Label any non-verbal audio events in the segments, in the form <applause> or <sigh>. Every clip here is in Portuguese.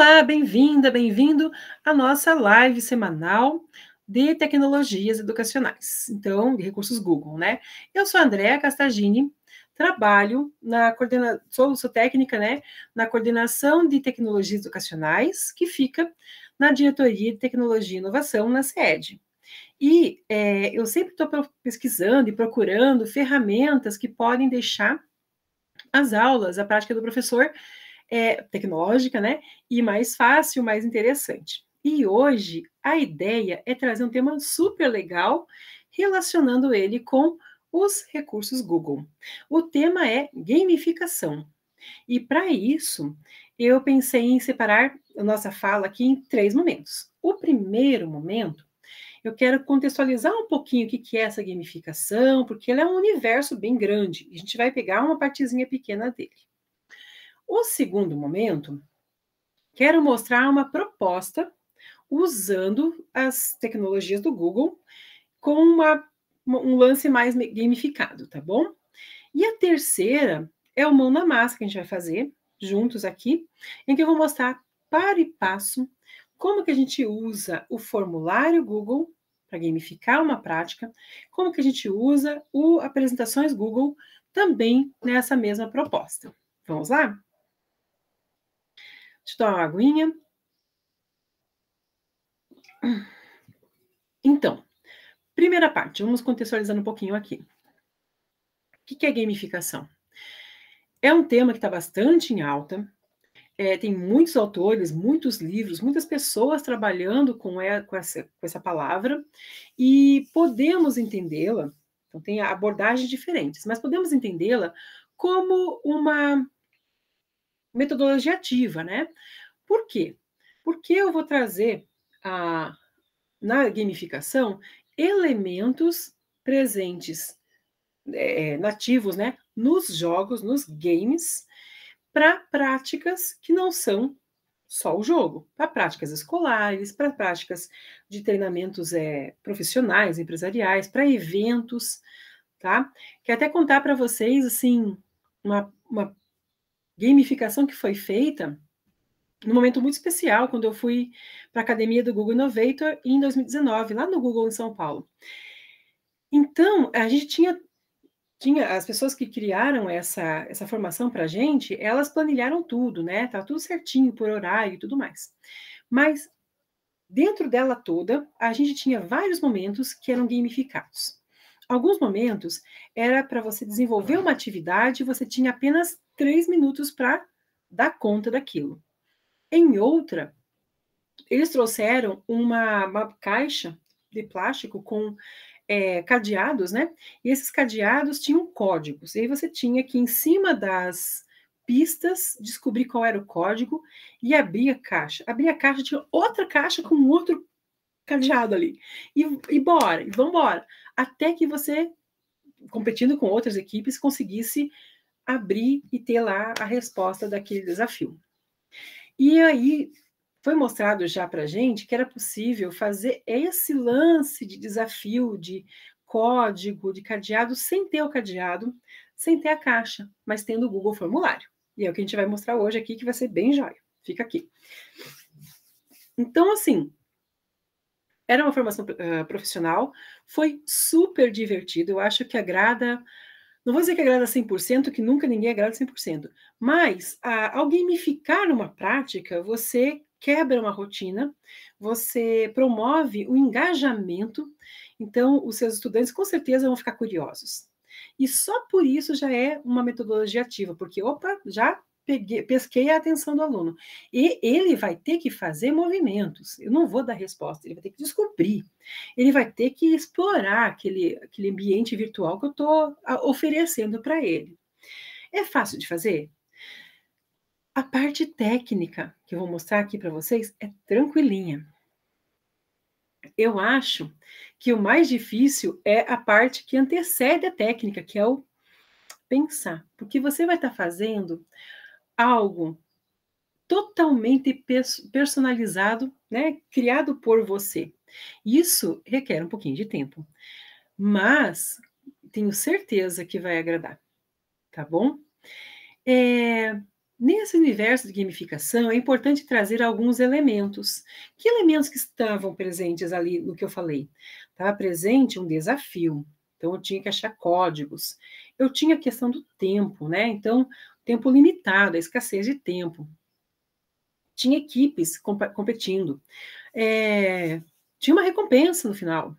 Olá, bem-vinda, bem-vindo à nossa live semanal de tecnologias educacionais, então, de recursos Google, né? Eu sou a Andréa Castagini, trabalho na coordenação, sou, técnica, né, na coordenação de tecnologias educacionais, que fica na Diretoria de Tecnologia e Inovação, na SED. E é, eu sempre estou pesquisando e procurando ferramentas que podem deixar as aulas, a prática do professor é, tecnológica, né? E mais fácil, mais interessante. E hoje a ideia é trazer um tema super legal, relacionando ele com os recursos Google. O tema é gamificação. E para isso, eu pensei em separar a nossa fala aqui em três momentos. O primeiro momento, eu quero contextualizar um pouquinho o que é essa gamificação, porque ela é um universo bem grande, e a gente vai pegar uma partezinha pequena dele. O segundo momento, quero mostrar uma proposta usando as tecnologias do Google com uma, um lance mais gamificado, tá bom? E a terceira é o mão na massa que a gente vai fazer juntos aqui, em que eu vou mostrar para e passo como que a gente usa o formulário Google para gamificar uma prática, como que a gente usa o apresentações Google também nessa mesma proposta. Vamos lá? Deixa eu dar uma aguinha. Então, primeira parte, vamos contextualizando um pouquinho aqui. O que é gamificação? É um tema que está bastante em alta, é, tem muitos autores, muitos livros, muitas pessoas trabalhando com, é, com, essa, com essa palavra e podemos entendê-la, então tem abordagens diferentes, mas podemos entendê-la como uma metodologia ativa, né? Por quê? Porque eu vou trazer a, na gamificação elementos presentes, é, é nativos, né? Nos jogos, nos games, para práticas que não são só o jogo, para práticas escolares, para práticas de treinamentos é, profissionais, empresariais, para eventos, tá? Quer até contar para vocês assim uma, uma gamificação que foi feita num momento muito especial, quando eu fui para a academia do Google Innovator em 2019, lá no Google em São Paulo. Então, a gente tinha, tinha as pessoas que criaram essa, essa formação para a gente, elas planilharam tudo, né? Tá tudo certinho por horário e tudo mais. Mas dentro dela toda, a gente tinha vários momentos que eram gamificados. Alguns momentos era para você desenvolver uma atividade, você tinha apenas três minutos para dar conta daquilo. Em outra, eles trouxeram uma, uma caixa de plástico com é, cadeados, né? E esses cadeados tinham códigos. E aí você tinha que, em cima das pistas, descobrir qual era o código e abrir a caixa. Abrir a caixa, tinha outra caixa com outro cadeado ali. E, e bora, e vambora. Até que você, competindo com outras equipes, conseguisse abrir e ter lá a resposta daquele desafio. E aí foi mostrado já para a gente que era possível fazer esse lance de desafio, de código, de cadeado, sem ter o cadeado, sem ter a caixa, mas tendo o Google Formulário. E é o que a gente vai mostrar hoje aqui, que vai ser bem jóia. Fica aqui. Então, assim, era uma formação uh, profissional, foi super divertido, eu acho que agrada não vou dizer que agrada 100%, que nunca ninguém agrada 100%, mas ah, alguém ao gamificar uma prática, você quebra uma rotina, você promove o engajamento, então os seus estudantes com certeza vão ficar curiosos. E só por isso já é uma metodologia ativa, porque, opa, já peguei, pesquei a atenção do aluno. E ele vai ter que fazer movimentos. Eu não vou dar resposta, ele vai ter que descobrir. Ele vai ter que explorar aquele, aquele ambiente virtual que eu estou oferecendo para ele. É fácil de fazer? A parte técnica que eu vou mostrar aqui para vocês é tranquilinha. Eu acho que o mais difícil é a parte que antecede a técnica, que é o pensar, porque você vai estar tá fazendo algo totalmente personalizado, né, criado por você. Isso requer um pouquinho de tempo, mas tenho certeza que vai agradar, tá bom? É, nesse universo de gamificação, é importante trazer alguns elementos. Que elementos que estavam presentes ali no que eu falei? Estava presente um desafio, então eu tinha que achar códigos. Eu tinha a questão do tempo, né? Então, Tempo limitado, a escassez de tempo. Tinha equipes competindo. É, tinha uma recompensa no final.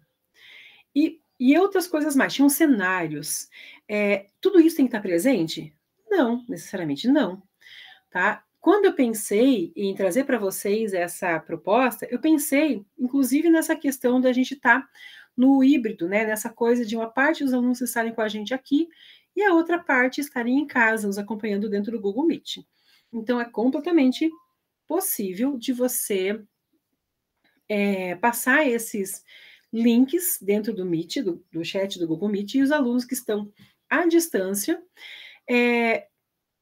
E, e outras coisas mais. Tinham cenários. É, tudo isso tem que estar presente? Não, necessariamente não. Tá? Quando eu pensei em trazer para vocês essa proposta, eu pensei, inclusive, nessa questão da gente estar tá no híbrido, né? Nessa coisa de uma parte dos alunos estarem com a gente aqui e a outra parte estarem em casa, nos acompanhando dentro do Google Meet. Então, é completamente possível de você é, passar esses links dentro do Meet, do, do, chat do Google Meet, e os alunos que estão à distância é,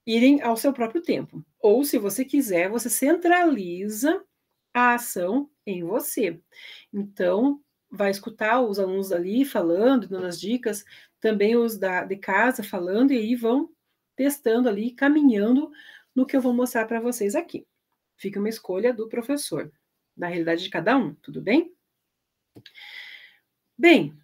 irem ao seu próprio tempo. Ou, se você quiser, você centraliza a ação em você. Então, vai escutar os alunos ali falando, dando as dicas também os da, de casa falando, e aí vão testando ali, caminhando no que eu vou mostrar para vocês aqui. Fica uma escolha do professor, da realidade de cada um, tudo bem? Bem,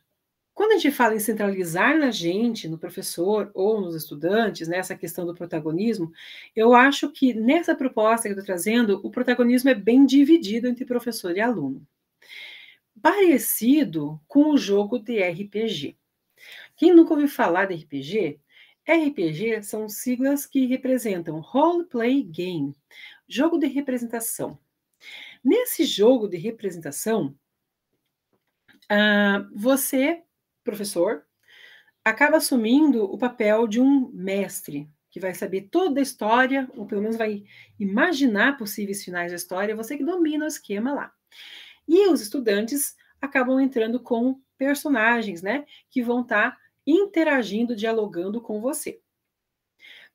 quando a gente fala em centralizar na gente, no professor ou nos estudantes, nessa né, questão do protagonismo, eu acho que nessa proposta que eu estou trazendo, o protagonismo é bem dividido entre professor e aluno. Parecido com o jogo de RPG. Quem nunca ouviu falar de RPG? RPG são siglas que representam Role Play Game, jogo de representação. Nesse jogo de representação, uh, você, professor, acaba assumindo o papel de um mestre, que vai saber toda a história, ou pelo menos vai imaginar possíveis finais da história, você que domina o esquema lá. E os estudantes acabam entrando com personagens, né, que vão estar tá interagindo, dialogando com você.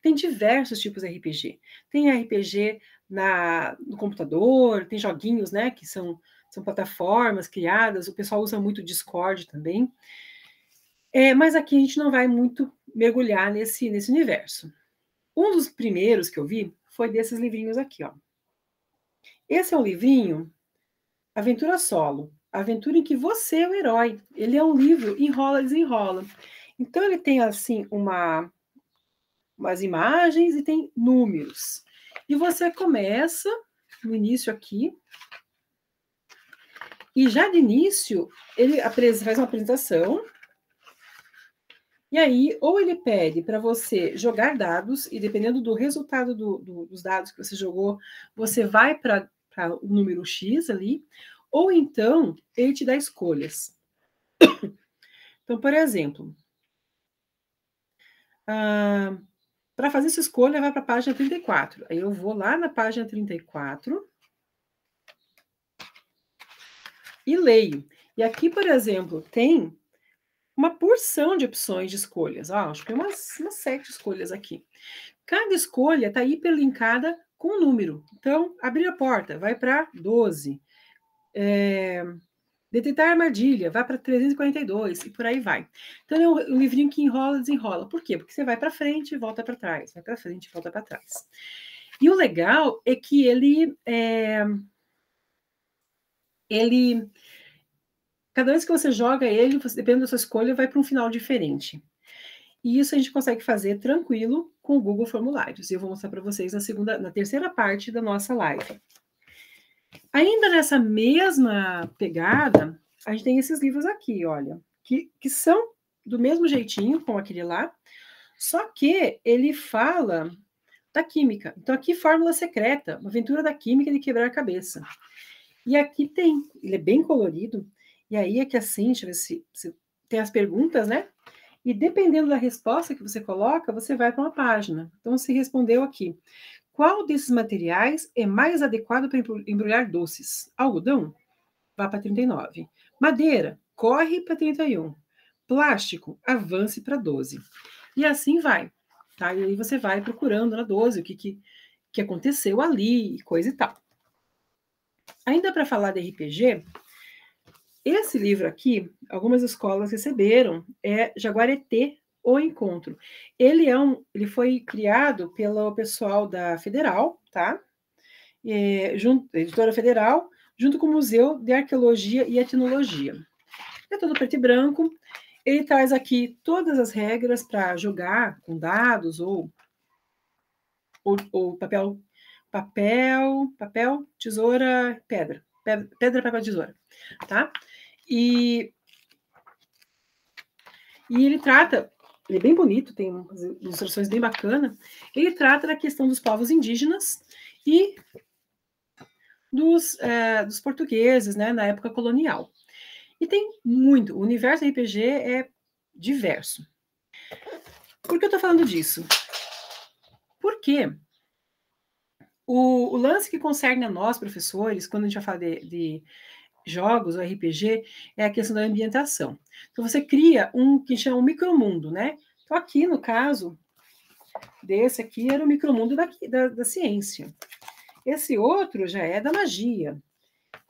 Tem diversos tipos de RPG. Tem RPG na, no computador, tem joguinhos, né, que são, são plataformas criadas, o pessoal usa muito Discord também. É, mas aqui a gente não vai muito mergulhar nesse, nesse universo. Um dos primeiros que eu vi foi desses livrinhos aqui, ó. Esse é um livrinho Aventura Solo, Aventura em que você é o herói. Ele é um livro enrola, desenrola. Então ele tem assim uma umas imagens e tem números. E você começa no início aqui. E já de início, ele faz uma apresentação. E aí, ou ele pede para você jogar dados, e dependendo do resultado do, do, dos dados que você jogou, você vai para o número X ali, ou então ele te dá escolhas. <coughs> Então, por exemplo, ah, para fazer essa escolha, vai para a página 34. Aí eu vou lá na página 34 e leio. E aqui, por exemplo, tem uma porção de opções de escolhas. Ah, acho que tem umas, umas sete escolhas aqui. Cada escolha está hiperlinkada com um número. Então, abrir a porta, vai para 12. É, a armadilha, vai para 342 e por aí vai. Então é um livrinho que enrola, desenrola. Por quê? Porque você vai para frente e volta para trás, vai para frente e volta para trás. E o legal é que ele é, ele cada vez que você joga ele, você, dependendo da sua escolha, vai para um final diferente. E isso a gente consegue fazer tranquilo com o Google Formulários. E eu vou mostrar para vocês na segunda, na terceira parte da nossa live. Ainda nessa mesma pegada, a gente tem esses livros aqui, olha, que, que são do mesmo jeitinho com aquele lá, só que ele fala da química. Então, aqui, Fórmula Secreta, uma aventura da química de quebrar a cabeça. E aqui tem, ele é bem colorido, e aí é que assim, deixa eu ver se, se tem as perguntas, né? E dependendo da resposta que você coloca, você vai para uma página. Então, se respondeu aqui. Qual desses materiais é mais adequado para embrulhar doces? Algodão? Vá para 39. Madeira? Corre para 31. Plástico? Avance para 12. E assim vai. Tá? E aí você vai procurando na 12 o que, que, que aconteceu ali, e coisa e tal. Ainda para falar de RPG, esse livro aqui, algumas escolas receberam, é Jaguareté, o encontro. Ele é um, ele foi criado pelo pessoal da Federal, tá? É, junto, editora Federal, junto com o Museu de Arqueologia e Etnologia. É todo preto e branco. Ele traz aqui todas as regras para jogar com dados ou, ou, ou papel, papel, papel, tesoura, pedra, pedra, papel, tesoura, tá? E e ele trata ele é bem bonito, tem umas ilustrações bem bacanas. Ele trata da questão dos povos indígenas e dos, é, dos portugueses, né, na época colonial. E tem muito, o universo RPG é diverso. Por que eu estou falando disso? Porque o, o, lance que concerne a nós, professores, quando a gente vai falar de, de jogos, o RPG, é a questão da ambientação. Então você cria um que chama um micromundo, né? Então aqui no caso desse aqui era o micromundo da, da, da ciência. Esse outro já é da magia.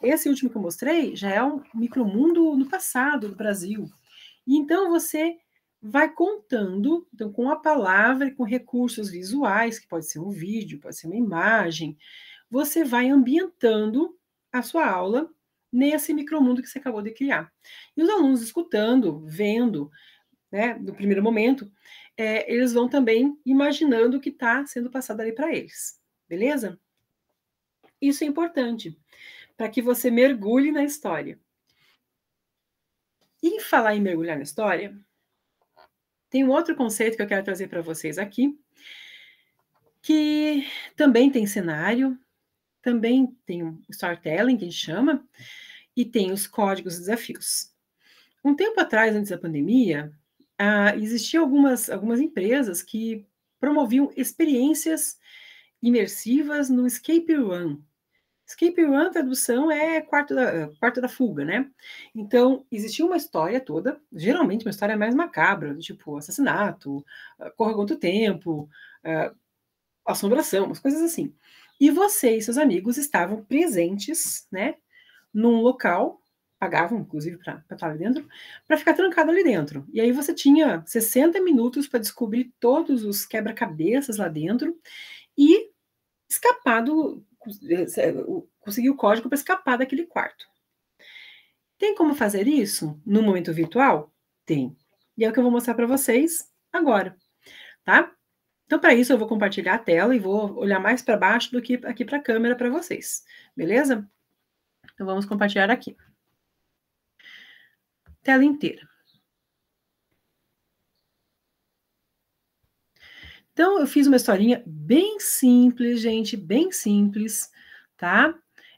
Esse último que eu mostrei já é um micromundo no passado do Brasil. E então você vai contando, então com a palavra, com recursos visuais, que pode ser um vídeo, pode ser uma imagem, você vai ambientando a sua aula nesse micromundo que você acabou de criar. E os alunos escutando, vendo, né, do primeiro momento, é, eles vão também imaginando o que está sendo passado ali para eles, beleza? Isso é importante para que você mergulhe na história. E falar em mergulhar na história, tem um outro conceito que eu quero trazer para vocês aqui, que também tem cenário, também tem um storytelling, que a gente chama, e tem os códigos e desafios. Um tempo atrás, antes da pandemia, ah, existiam algumas, algumas empresas que promoviam experiências imersivas no escape room. Escape room, tradução é quarto da, quarto da fuga, né? Então, existia uma história toda, geralmente uma história mais macabra, tipo assassinato, ah, corra contra o tempo, ah, assombração, umas coisas assim. E você e seus amigos estavam presentes, né, num local, pagavam inclusive para estar ali dentro, para ficar trancado ali dentro. E aí você tinha 60 minutos para descobrir todos os quebra-cabeças lá dentro e escapado, é, é, conseguir o código para escapar daquele quarto. Tem como fazer isso no momento virtual? Tem. E é o que eu vou mostrar para vocês agora, tá? Então, para isso, eu vou compartilhar a tela e vou olhar mais para baixo do que aqui para a câmera para vocês, beleza? Então, vamos compartilhar aqui. Tela inteira. Então, eu fiz uma historinha bem simples, gente, bem simples, tá?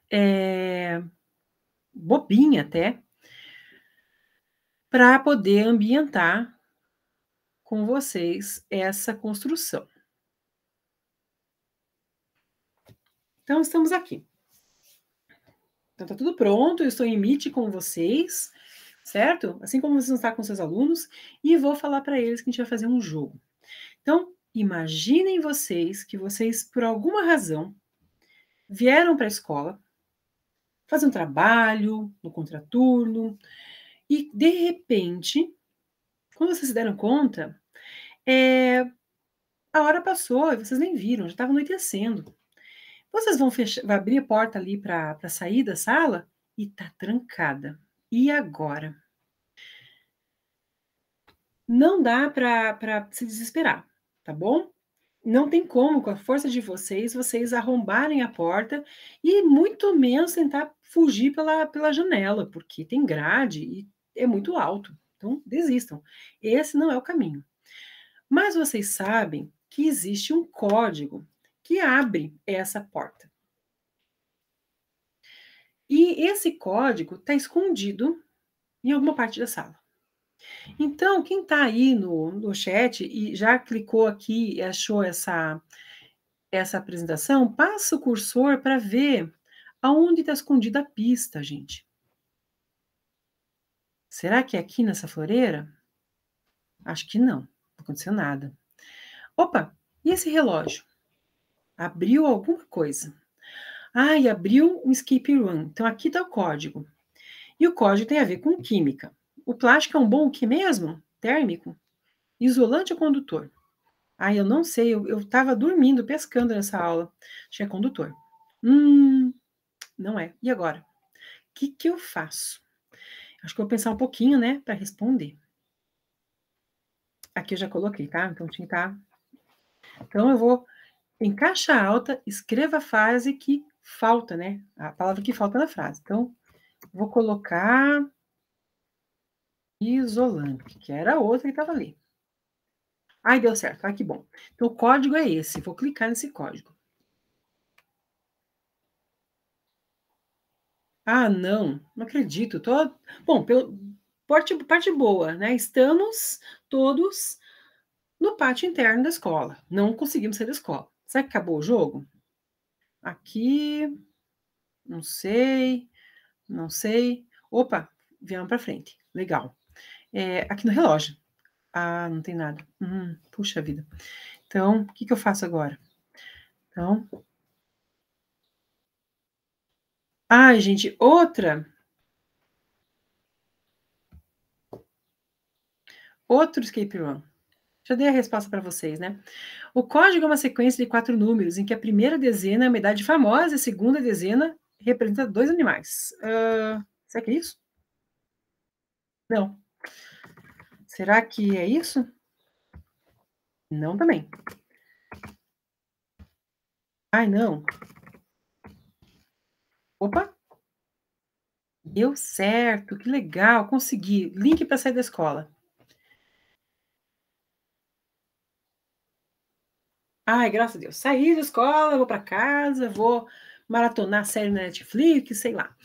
É... Bobinha até, para poder ambientar com vocês essa construção. Então, estamos aqui. Então, está tudo pronto, eu estou em Meet com vocês, certo? Assim como vocês estão com seus alunos, e vou falar para eles que a gente vai fazer um jogo. Então, imaginem vocês que vocês, por alguma razão, vieram para a escola fazer um trabalho no contraturno, e de repente, quando vocês se deram conta, é, a hora passou e vocês nem viram, já estava anoitecendo. Vocês vão, fechar, abrir a porta ali para sair da sala e tá trancada. E agora? Não dá para se desesperar, tá bom? Não tem como, com a força de vocês, vocês arrombarem a porta e muito menos tentar fugir pela, pela janela, porque tem grade e é muito alto. Então, desistam. Esse não é o caminho. Mas vocês sabem que existe um código que abre essa porta. E esse código está escondido em alguma parte da sala. Então, quem está aí no, no chat e já clicou aqui e achou essa, essa apresentação, passa o cursor para ver aonde está escondida a pista, gente. Será que é aqui nessa floreira? Acho que não. Não aconteceu nada. Opa, e esse relógio? Abriu alguma coisa. Ah, e abriu um escape run. Então aqui está o código. E o código tem a ver com química. O plástico é um bom o que mesmo? Térmico? Isolante ou condutor? Ah, eu não sei, eu estava dormindo, pescando nessa aula. Tinha é condutor. Hum, não é. E agora? O que, que eu faço? Acho que eu vou pensar um pouquinho, né, para responder. Aqui eu já coloquei, tá? Então tinha que tá. Então eu vou em caixa alta, escreva a frase que falta, né? A palavra que falta na frase. Então, vou colocar isolante, que era a outra que estava ali. Ai, deu certo. Ah, que bom. Então, o código é esse. Vou clicar nesse código. Ah, não, não acredito. Tô... Bom, pelo... parte, parte boa, né? Estamos todos no pátio interno da escola. Não conseguimos sair da escola. Será que acabou o jogo? Aqui, não sei, não sei. Opa, viemos para frente. Legal. É, aqui no relógio. Ah, não tem nada. Hum, puxa vida. Então, o que, que eu faço agora? Então. Ai, gente, outra Outro escape room. Já dei a resposta para vocês, né? O código é uma sequência de quatro números, em que a primeira dezena é uma idade famosa, a segunda dezena representa dois animais. Uh, será que é isso? Não. Será que é isso? Não também. Ai, não. Opa! Deu certo, que legal, consegui. Link para sair da escola. Ai, graças a Deus. Saí da escola, vou para casa, vou maratonar série na Netflix, sei lá.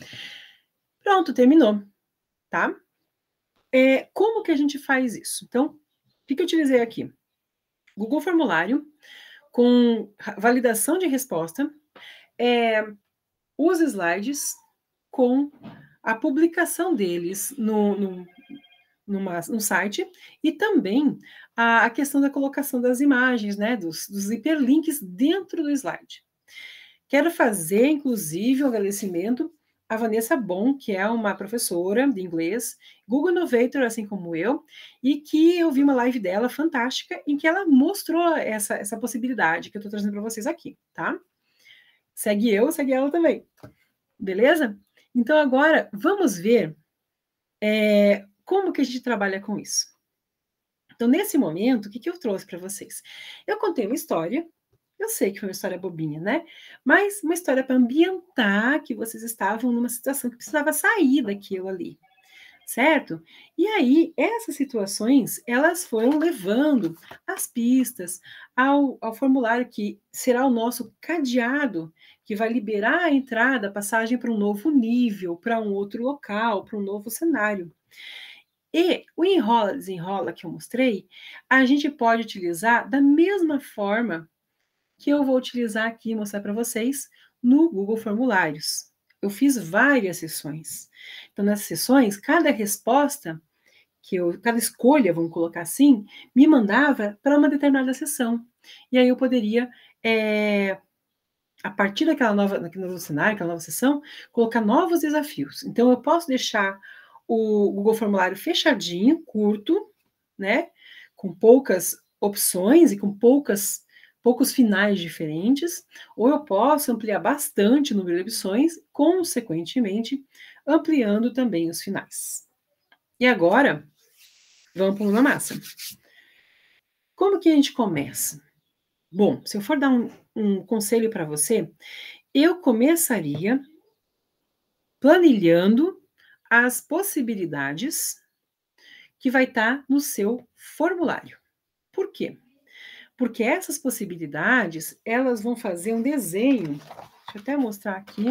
Pronto, terminou, tá? É, como que a gente faz isso? Então, o que, que eu utilizei aqui? Google Formulário com validação de resposta, é, os slides com a publicação deles no, no numa, num site, e também a, a, questão da colocação das imagens, né, dos, dos hiperlinks dentro do slide. Quero fazer, inclusive, um agradecimento à Vanessa Bon, que é uma professora de inglês, Google Innovator, assim como eu, e que eu vi uma live dela fantástica em que ela mostrou essa, essa possibilidade que eu estou trazendo para vocês aqui, tá? Segue eu, segue ela também. Beleza? Então, agora, vamos ver é, como que a gente trabalha com isso? Então, nesse momento, o que, que eu trouxe para vocês? Eu contei uma história, eu sei que foi uma história bobinha, né? Mas uma história para ambientar que vocês estavam numa situação que precisava sair daquilo ali, certo? E aí, essas situações, elas foram levando as pistas ao, ao formulário que será o nosso cadeado, que vai liberar a entrada, a passagem para um novo nível, para um outro local, para um novo cenário. E o enrola-desenrola que eu mostrei, a gente pode utilizar da mesma forma que eu vou utilizar aqui e mostrar para vocês no Google Formulários. Eu fiz várias sessões. Então, nessas sessões, cada resposta, que eu, cada escolha, vamos colocar assim, me mandava para uma determinada sessão. E aí eu poderia, é, a partir daquela nova, daquele novo cenário, aquela nova sessão, colocar novos desafios. Então, eu posso deixar o Google Formulário fechadinho, curto, né? Com poucas opções e com poucas poucos finais diferentes, ou eu posso ampliar bastante o número de opções, consequentemente ampliando também os finais. E agora, vamos para o massa. Como que a gente começa? Bom, se eu for dar um, um conselho para você, eu começaria planilhando as possibilidades que vai estar tá no seu formulário. Por quê? Porque essas possibilidades, elas vão fazer um desenho. Deixa eu até mostrar aqui.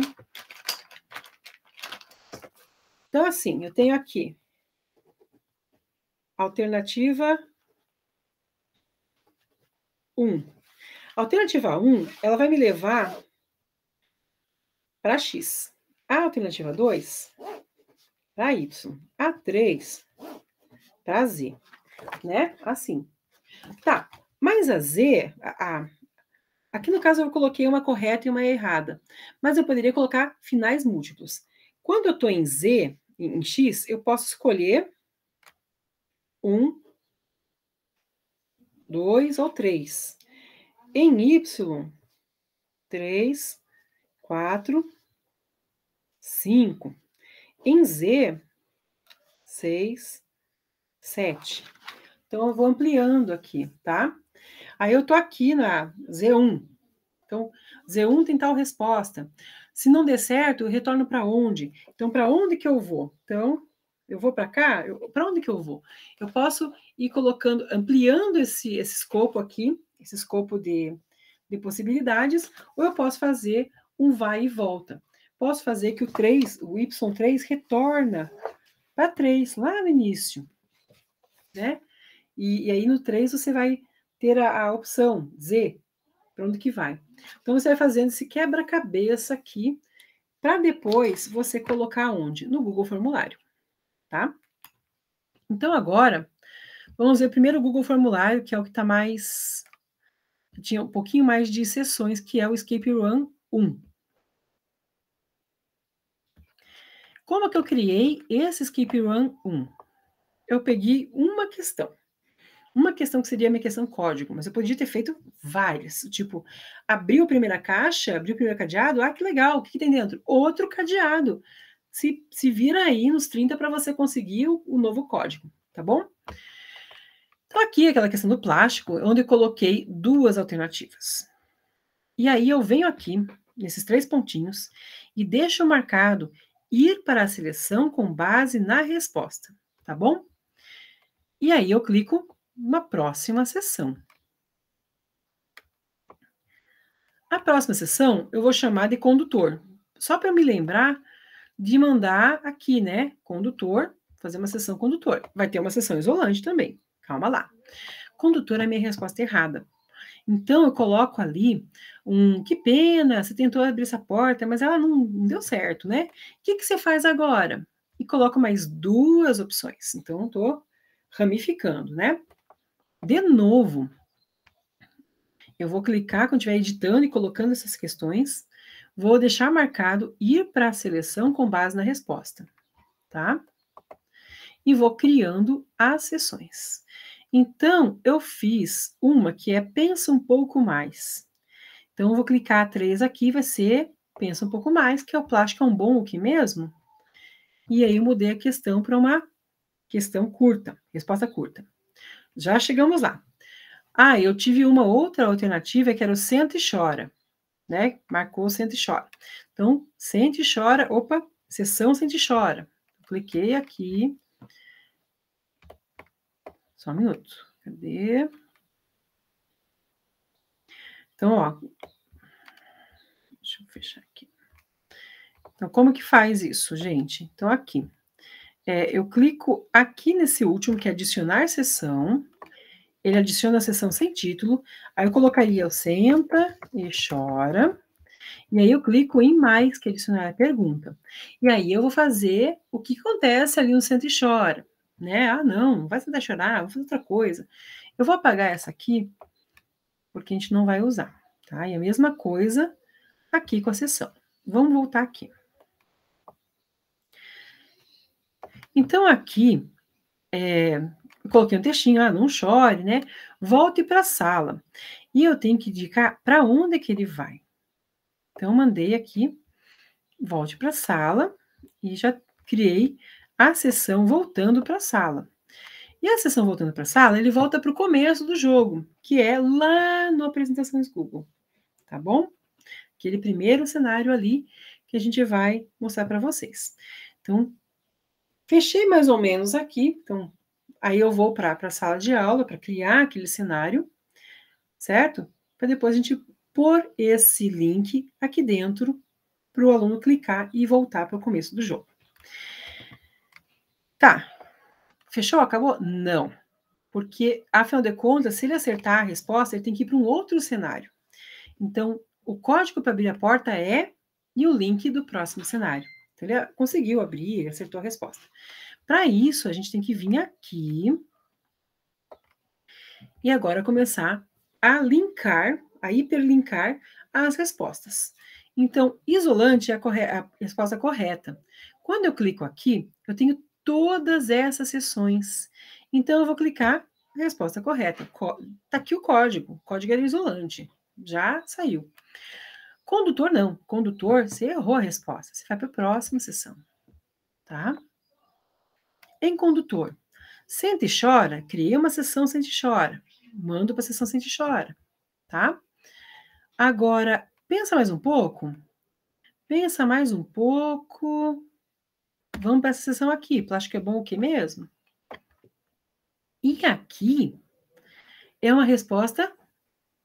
Então, assim, eu tenho aqui alternativa 1. A alternativa 1, ela vai me levar para X. A alternativa 2 para Y, A3 para Z, né? Assim. Tá, mas a Z, a, a, aqui no caso eu coloquei uma correta e uma errada, mas eu poderia colocar finais múltiplos. Quando eu estou em Z, em, em X, eu posso escolher um, dois ou três. Em Y, três, quatro, cinco. Em Z, 6, 7. Então, eu vou ampliando aqui, tá? Aí eu tô aqui na Z1. Então, Z1 tem tal resposta. Se não der certo, eu retorno para onde? Então, para onde que eu vou? Então, eu vou para cá? Para onde que eu vou? Eu posso ir colocando, ampliando esse, esse escopo aqui, esse escopo de, de possibilidades, ou eu posso fazer um vai e volta posso fazer que o 3, o y3 retorna para 3, lá no início, né? E, e, aí no 3 você vai ter a, a opção Z, para onde que vai. Então você vai fazendo esse quebra-cabeça aqui, para depois você colocar onde? No Google Formulário, tá? Então agora, vamos ver primeiro o Google Formulário, que é o que está mais... Tinha um pouquinho mais de sessões, que é o Escape Run 1. Como é que eu criei esse Skip Run 1? Eu peguei uma questão. Uma questão que seria a minha questão código, mas eu podia ter feito várias. Tipo, abriu a primeira caixa, abriu o primeiro cadeado, ah, que legal, o que, que tem dentro? Outro cadeado. Se, se vira aí nos 30 para você conseguir o, o novo código, tá bom? Então, aqui aquela questão do plástico, onde eu coloquei duas alternativas. E aí eu venho aqui, nesses três pontinhos, e deixo marcado ir para a seleção com base na resposta, tá bom? E aí eu clico na próxima sessão. A próxima sessão eu vou chamar de condutor, só para me lembrar de mandar aqui, né, condutor, fazer uma sessão condutor. Vai ter uma sessão isolante também, calma lá. Condutor é a minha resposta errada. Então eu coloco ali um que pena, você tentou abrir essa porta, mas ela não, não deu certo, né? O que, que você faz agora? E coloco mais duas opções. Então estou ramificando, né? De novo, eu vou clicar quando estiver editando e colocando essas questões. Vou deixar marcado ir para a seleção com base na resposta, tá? E vou criando as sessões. Então, eu fiz uma que é pensa um pouco mais. Então, eu vou clicar três aqui, vai ser pensa um pouco mais, que é o plástico é um bom o que mesmo? E aí eu mudei a questão para uma questão curta, resposta curta. Já chegamos lá. Ah, eu tive uma outra alternativa que era o senta e chora, né? Marcou senta e chora. Então, sente e chora, opa, sessão sente e chora. Cliquei aqui, só um minuto. Cadê? Então, ó. Deixa eu fechar aqui. Então, como que faz isso, gente? Então, aqui. É, eu clico aqui nesse último, que é adicionar sessão. Ele adiciona a sessão sem título. Aí eu colocaria eu senta e chora. E aí eu clico em mais, que é adicionar a pergunta. E aí eu vou fazer o que acontece ali no senta e chora né? Ah, não, vai tentar chorar, vou fazer outra coisa. Eu vou apagar essa aqui, porque a gente não vai usar, tá? E a mesma coisa aqui com a sessão. Vamos voltar aqui. Então, aqui, é, coloquei um textinho, ah, não chore, né? Volte para a sala. E eu tenho que indicar para onde é que ele vai. Então, mandei aqui, volte para a sala e já criei a sessão voltando para a sala. E a sessão voltando para a sala, ele volta para o começo do jogo, que é lá no Apresentações Google, tá bom? Aquele primeiro cenário ali que a gente vai mostrar para vocês. Então, fechei mais ou menos aqui, então aí eu vou para a sala de aula para criar aquele cenário, certo? Para depois a gente pôr esse link aqui dentro para o aluno clicar e voltar para o começo do jogo. Tá. Fechou? Acabou? Não. Porque, afinal de contas, se ele acertar a resposta, ele tem que ir para um outro cenário. Então, o código para abrir a porta é e o link do próximo cenário. Então, ele conseguiu abrir, ele acertou a resposta. Para isso, a gente tem que vir aqui e agora começar a linkar, a hiperlinkar as respostas. Então, isolante é a, corre a resposta correta. Quando eu clico aqui, eu tenho todas essas sessões. Então, eu vou clicar resposta correta. Está aqui o código. O código era isolante. Já saiu. Condutor, não. Condutor, você errou a resposta. Você vai para a próxima sessão. Tá? Em condutor, sente e chora, criei uma sessão sente e chora. Mando para a sessão sente e chora. Tá? Agora, pensa mais um pouco. Pensa mais um pouco. Vamos para essa sessão aqui. Plástico é bom o que mesmo? E aqui é uma resposta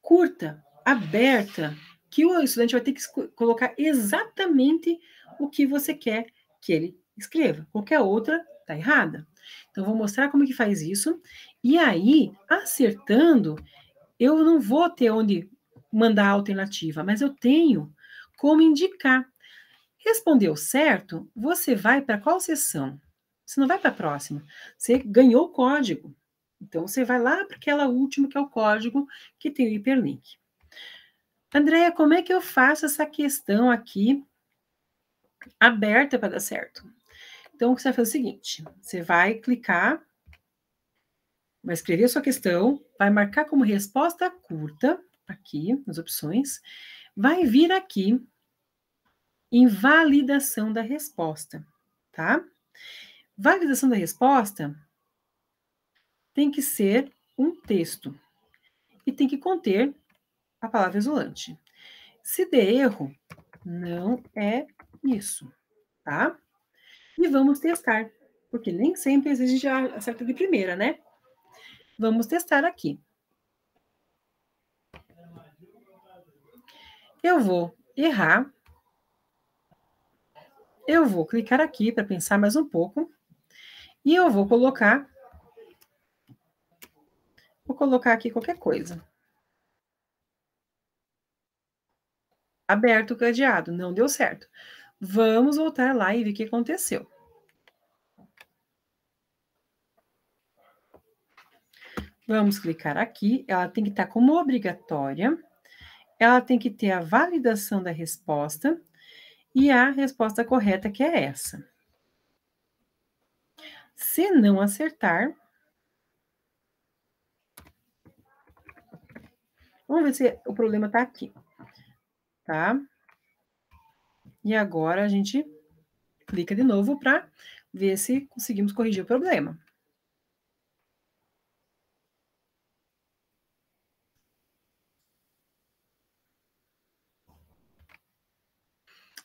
curta, aberta, que o estudante vai ter que colocar exatamente o que você quer que ele escreva. Qualquer outra está errada. Então, vou mostrar como que faz isso. E aí, acertando, eu não vou ter onde mandar a alternativa, mas eu tenho como indicar. Respondeu certo, você vai para qual sessão? Você não vai para a próxima. Você ganhou o código. Então, você vai lá para aquela última, que é o código que tem o hiperlink. Andréia, como é que eu faço essa questão aqui aberta para dar certo? Então, você vai fazer é o seguinte: você vai clicar, vai escrever a sua questão, vai marcar como resposta curta, aqui nas opções, vai vir aqui invalidação da resposta, tá? Validação da resposta tem que ser um texto e tem que conter a palavra isolante. Se der erro, não é isso, tá? E vamos testar, porque nem sempre a gente acerta de primeira, né? Vamos testar aqui. Eu vou errar eu vou clicar aqui para pensar mais um pouco e eu vou colocar. Vou colocar aqui qualquer coisa. Aberto o cadeado, não deu certo. Vamos voltar lá e ver o que aconteceu. Vamos clicar aqui. Ela tem que estar como obrigatória. Ela tem que ter a validação da resposta e a resposta correta que é essa. Se não acertar, vamos ver se o problema está aqui, tá? E agora a gente clica de novo para ver se conseguimos corrigir o problema.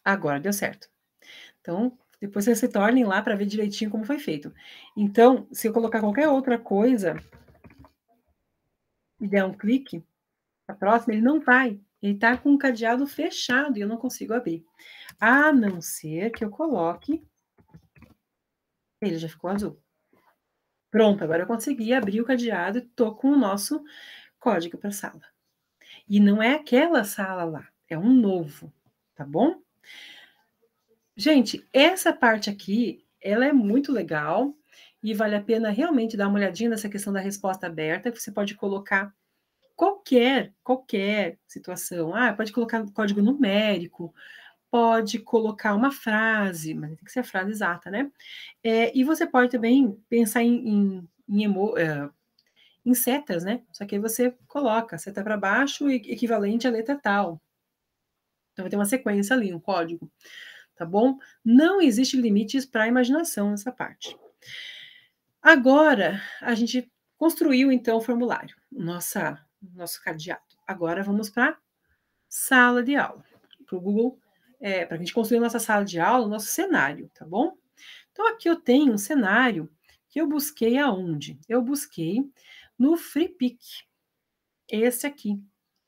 Agora deu certo. Então, depois vocês se tornem lá para ver direitinho como foi feito. Então, se eu colocar qualquer outra coisa e der um clique a próxima, ele não vai. Ele está com o cadeado fechado e eu não consigo abrir. A não ser que eu coloque. Ele já ficou azul. Pronto, agora eu consegui abrir o cadeado e estou com o nosso código para sala. E não é aquela sala lá, é um novo, tá bom? Gente, essa parte aqui, ela é muito legal e vale a pena realmente dar uma olhadinha nessa questão da resposta aberta, que você pode colocar qualquer, qualquer situação. Ah, pode colocar código numérico, pode colocar uma frase, mas tem que ser a frase exata, né? É, e você pode também pensar em, em, em, emo, é, em setas, né? Só que aí você coloca seta para baixo, equivalente à letra tal. Então vai ter uma sequência ali, um código, tá bom? Não existe limites para a imaginação nessa parte. Agora a gente construiu então o formulário, nossa, nosso cadeado. Agora vamos para sala de aula, para o Google, é, para a gente construir nossa sala de aula, nosso cenário, tá bom? Então aqui eu tenho um cenário que eu busquei aonde? Eu busquei no FreePic, esse aqui,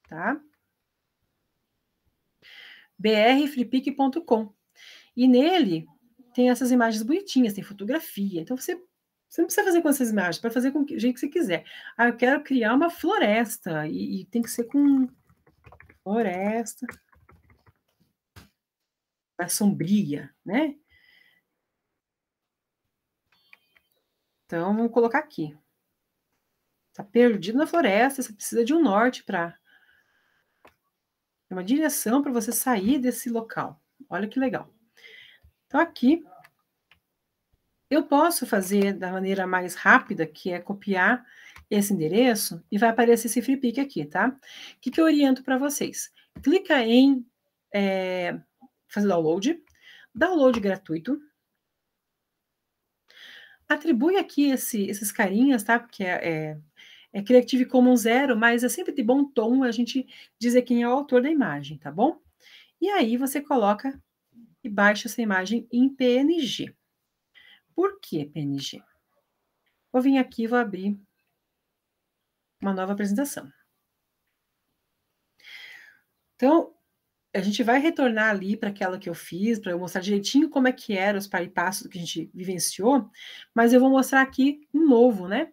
tá? brflipic.com. E nele tem essas imagens bonitinhas, tem fotografia. Então você, você não precisa fazer com essas imagens, para fazer com o jeito que você quiser. Ah, eu quero criar uma floresta e, e tem que ser com floresta mais sombria, né? Então, vamos colocar aqui. Está perdido na floresta, você precisa de um norte para é uma direção para você sair desse local. Olha que legal. Então, aqui, eu posso fazer da maneira mais rápida, que é copiar esse endereço, e vai aparecer esse pick aqui, tá? O que, que eu oriento para vocês? Clica em é, fazer download, download gratuito, atribui aqui esse, esses carinhas, tá? Porque é, é é Creative Commons zero, mas é sempre de bom tom a gente dizer quem é o autor da imagem, tá bom? E aí você coloca e baixa essa imagem em PNG. Por que PNG? Vou vir aqui e vou abrir uma nova apresentação. Então, a gente vai retornar ali para aquela que eu fiz, para eu mostrar direitinho como é que eram os pari passos que a gente vivenciou, mas eu vou mostrar aqui um novo, né?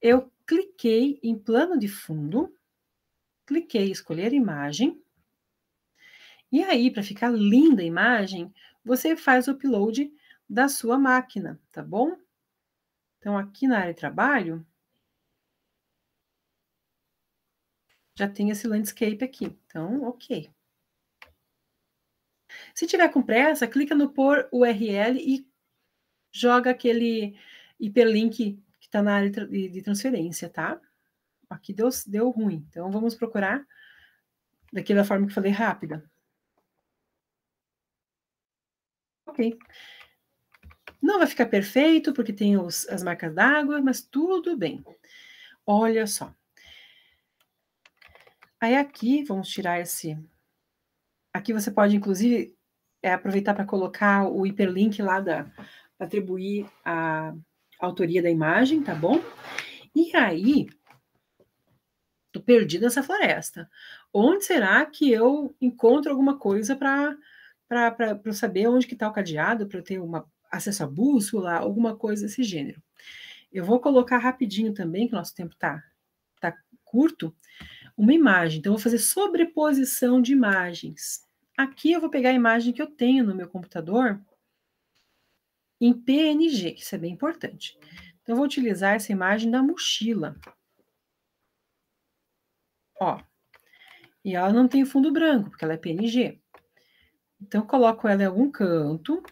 Eu cliquei em plano de fundo, cliquei em escolher imagem. E aí, para ficar linda a imagem, você faz o upload da sua máquina, tá bom? Então, aqui na área de trabalho, já tem esse landscape aqui. Então, ok. Se tiver com pressa, clica no por URL e joga aquele hiperlink que está na área de transferência, tá? Aqui deu, deu ruim, então vamos procurar daquela forma que falei rápida. Ok. Não vai ficar perfeito, porque tem os, as marcas d'água, mas tudo bem. Olha só. Aí aqui, vamos tirar esse... Aqui você pode, inclusive, é, aproveitar para colocar o hiperlink lá da... Atribuir a, autoria da imagem, tá bom? E aí, tô perdida nessa floresta. Onde será que eu encontro alguma coisa para para eu saber onde que está o cadeado, para eu ter uma, acesso à bússola, alguma coisa desse gênero. Eu vou colocar rapidinho também, que nosso tempo tá tá curto, uma imagem. Então, eu vou fazer sobreposição de imagens. Aqui eu vou pegar a imagem que eu tenho no meu computador em PNG, que isso é bem importante. Então, eu vou utilizar essa imagem da mochila. Ó, e ela não tem fundo branco, porque ela é PNG. Então, eu coloco ela em algum canto,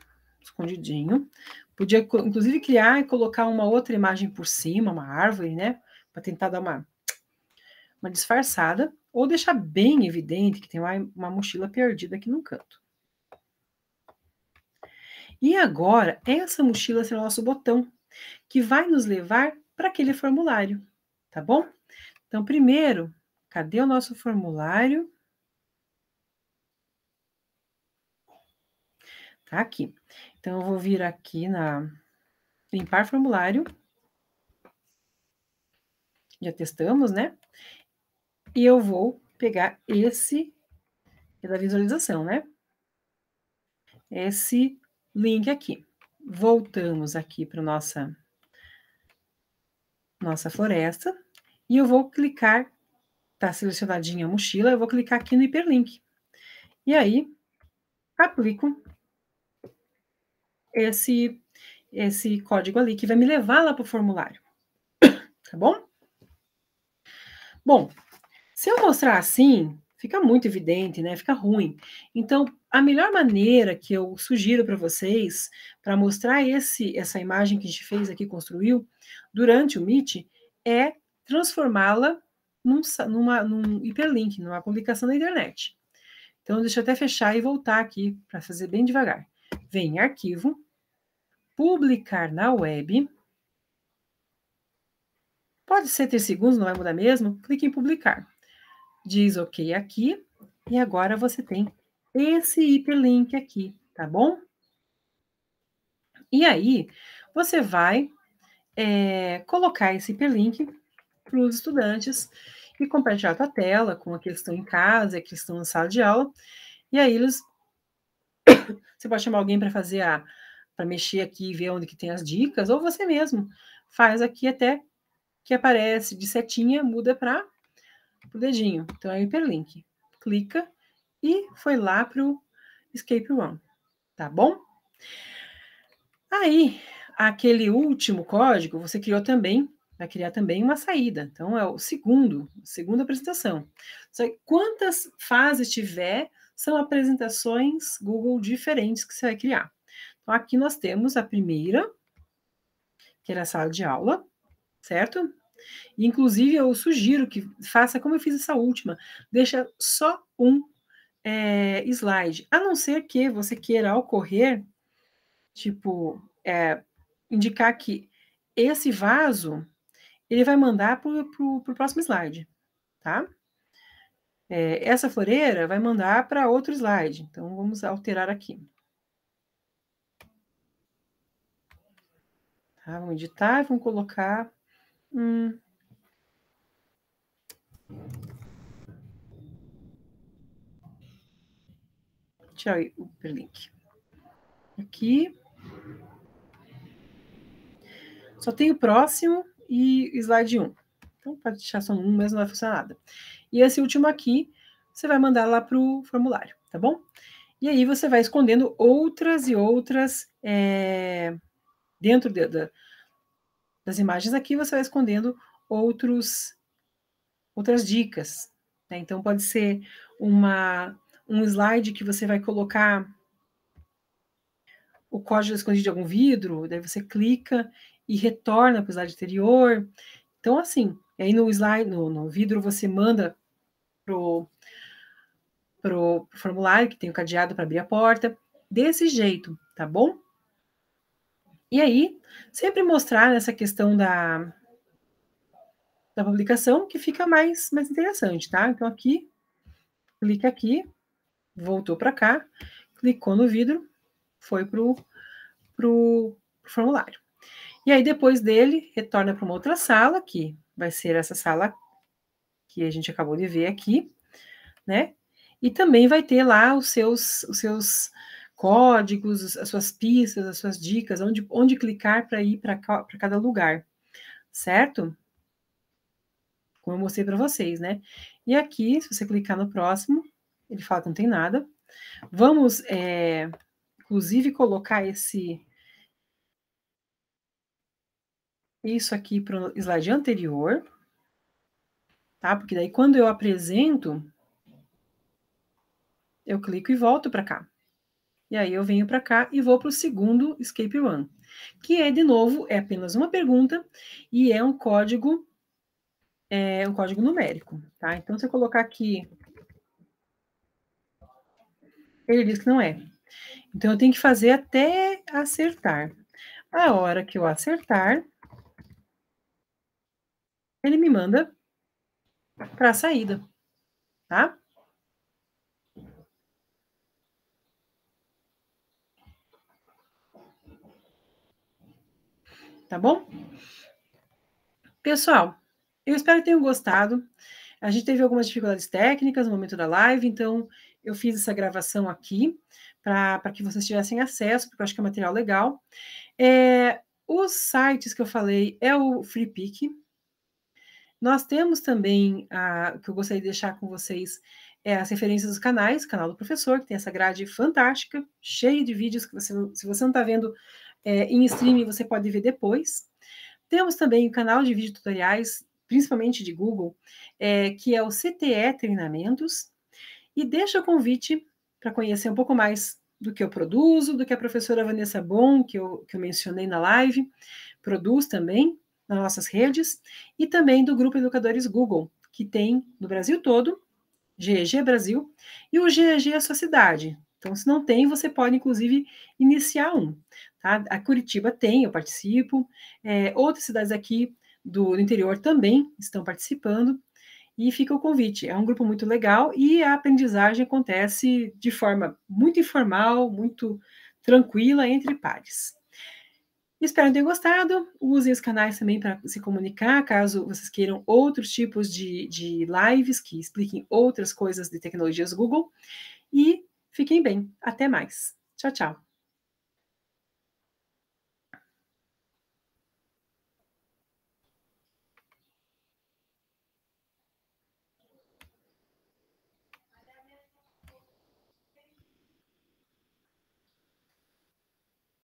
escondidinho. Podia, inclusive, criar e colocar uma outra imagem por cima, uma árvore, né? Para tentar dar uma, uma disfarçada. Ou deixar bem evidente que tem uma, uma mochila perdida aqui num canto. E agora, essa mochila será o nosso botão, que vai nos levar para aquele formulário, tá bom? Então, primeiro, cadê o nosso formulário? Tá aqui. Então, eu vou vir aqui na limpar formulário. Já testamos, né? E eu vou pegar esse, é da visualização, né? Esse link aqui. Voltamos aqui para nossa nossa floresta e eu vou clicar, está selecionadinha a mochila, eu vou clicar aqui no hiperlink. E aí, aplico esse, esse código ali, que vai me levar lá para o formulário. <coughs> Tá bom? Bom, se eu mostrar assim, fica muito evidente, né? Fica ruim. Então, a melhor maneira que eu sugiro para vocês para mostrar esse essa imagem que a gente fez aqui, construiu, durante o Meet, é transformá-la num, numa, num hiperlink, numa publicação na internet. Então, deixa eu até fechar e voltar aqui para fazer bem devagar. Vem em arquivo, publicar na web. Pode ser ter segundos, não vai mudar mesmo? Clique em publicar. Diz OK aqui. E agora você tem esse hiperlink aqui, tá bom? E aí, você vai é, colocar esse hiperlink para os estudantes e compartilhar a tua tela com a questão em casa, a que estão na sala de aula. E aí eles. <coughs> Você pode chamar alguém para fazer a. para mexer aqui e ver onde que tem as dicas, ou você mesmo faz aqui até que aparece de setinha, muda para o dedinho. Então é o hiperlink. Clica e foi lá para o Escape one, tá bom? Aí, aquele último código, você criou também, vai criar também uma saída. Então, é o segundo, segunda apresentação. Quantas fases tiver, são apresentações Google diferentes que você vai criar. Então, aqui nós temos a primeira, que era é a sala de aula, certo? Inclusive, eu sugiro que faça como eu fiz essa última, deixa só um é, slide, a não ser que você queira, ocorrer, tipo, é, indicar que esse vaso ele vai mandar para o próximo slide, tá? É, essa floreira vai mandar para outro slide. Então, vamos alterar aqui. Tá, vamos editar e vamos colocar. Hum, Tirei o hiperlink. Aqui. Só tem o próximo e slide 1. Então, pode deixar só um mas não vai funcionar nada. E esse último aqui, você vai mandar lá para o formulário, tá bom? E aí você vai escondendo outras e outras é, dentro de, de, das imagens aqui, você vai escondendo outros outras dicas. Né? Então pode ser uma um slide que você vai colocar o código escondido de algum vidro, daí você clica e retorna para o slide anterior. Então, assim, aí no slide, no, no vidro, você manda para o pro, pro formulário que tem o cadeado para abrir a porta. Desse jeito, tá bom? E aí, sempre mostrar essa questão da, da publicação que fica mais, mais interessante, tá? Então, aqui, clica aqui, voltou para cá, clicou no vidro, foi para o formulário. E aí, depois dele, retorna para uma outra sala, que vai ser essa sala que a gente acabou de ver aqui, né? E também vai ter lá os seus, os seus códigos, as suas pistas, as suas dicas, onde, onde clicar para ir para cada lugar, certo? Como eu mostrei para vocês, né? E aqui, se você clicar no próximo, ele fala que não tem nada. Vamos, é, inclusive, colocar esse isso aqui para o slide anterior, tá? Porque daí quando eu apresento, eu clico e volto para cá. E aí eu venho para cá e vou para o segundo escape run, que é de novo é apenas uma pergunta e é um código é um código numérico, tá? Então se eu colocar aqui ele diz que não é. Então eu tenho que fazer até acertar. A hora que eu acertar, ele me manda para a saída, tá? Tá bom? Pessoal, eu espero que tenham gostado. A gente teve algumas dificuldades técnicas no momento da live, então eu fiz essa gravação aqui para que vocês tivessem acesso, porque eu acho que é material legal. É, os sites que eu falei é o FreePic. Nós temos também, a, que eu gostaria de deixar com vocês, é as referências dos canais, canal do professor, que tem essa grade fantástica, cheia de vídeos que você, se você não está vendo é, em streaming, você pode ver depois. Temos também o canal de vídeo tutoriais, principalmente de Google, é, que é o CTE Treinamentos, e deixa o convite para conhecer um pouco mais do que eu produzo, do que a professora Vanessa Bon, que eu, que eu mencionei na live, produz também nas nossas redes, e também do Grupo Educadores Google, que tem no Brasil todo, GEG Brasil, e o GEG é a sua cidade. Então, se não tem, você pode, inclusive, iniciar um. Tá? A Curitiba tem, eu participo, é, outras cidades aqui do, do interior também estão participando, e fica o convite. É um grupo muito legal e a aprendizagem acontece de forma muito informal, muito tranquila entre pares. Espero tenham gostado. Usem os canais também para se comunicar, caso vocês queiram outros tipos de, de lives que expliquem outras coisas de tecnologias Google. E fiquem bem. Até mais. Tchau, tchau.